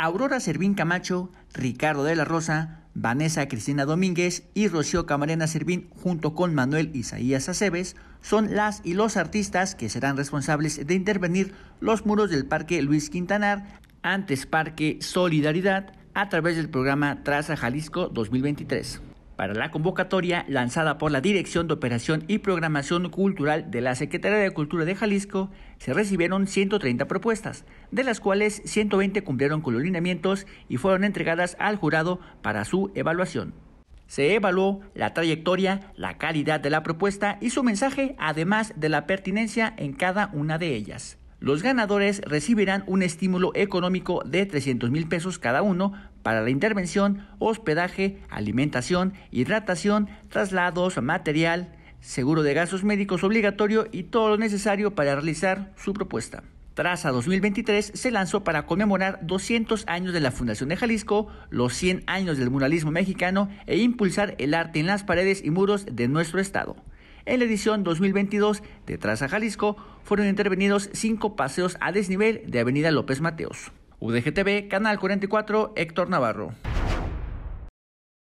Aurora Servín Camacho, Ricardo de la Rosa, Vanessa Cristina Domínguez y Rocío Camarena Servín, junto con Manuel Isaías Aceves, son las y los artistas que serán responsables de intervenir los muros del Parque Luis Quintanar, antes Parque Solidaridad, a través del programa Traza Jalisco 2023 para la convocatoria lanzada por la Dirección de Operación y Programación Cultural de la Secretaría de Cultura de Jalisco, se recibieron 130 propuestas, de las cuales 120 cumplieron con los lineamientos y fueron entregadas al jurado para su evaluación. Se evaluó la trayectoria, la calidad de la propuesta y su mensaje, además de la pertinencia en cada una de ellas. Los ganadores recibirán un estímulo económico de 300 mil pesos cada uno para la intervención, hospedaje, alimentación, hidratación, traslados, material, seguro de gastos médicos obligatorio y todo lo necesario para realizar su propuesta. Traza 2023 se lanzó para conmemorar 200 años de la Fundación de Jalisco, los 100 años del muralismo mexicano e impulsar el arte en las paredes y muros de nuestro estado. En la edición 2022 detrás a Jalisco fueron intervenidos cinco paseos a desnivel de Avenida López Mateos. UDGTV, Canal 44, Héctor Navarro.